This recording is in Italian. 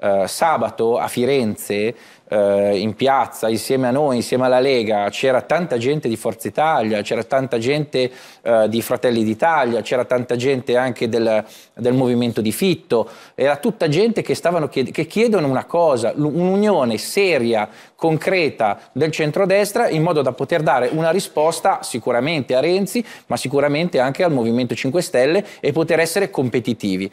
eh, sabato a Firenze, eh, in piazza, insieme a noi, insieme alla Lega, c'era tanta gente di Forza Italia, c'era tanta gente eh, di Fratelli d'Italia, c'era tanta gente anche del, del, movimento di Fitto, era tutta gente che, chied che chiedono una cosa, un'unione seria, concreta del centrodestra in modo da poter dare una risposta sicuramente a Renzi, ma sicuramente anche al Movimento 5 Stelle e poter essere competitivi.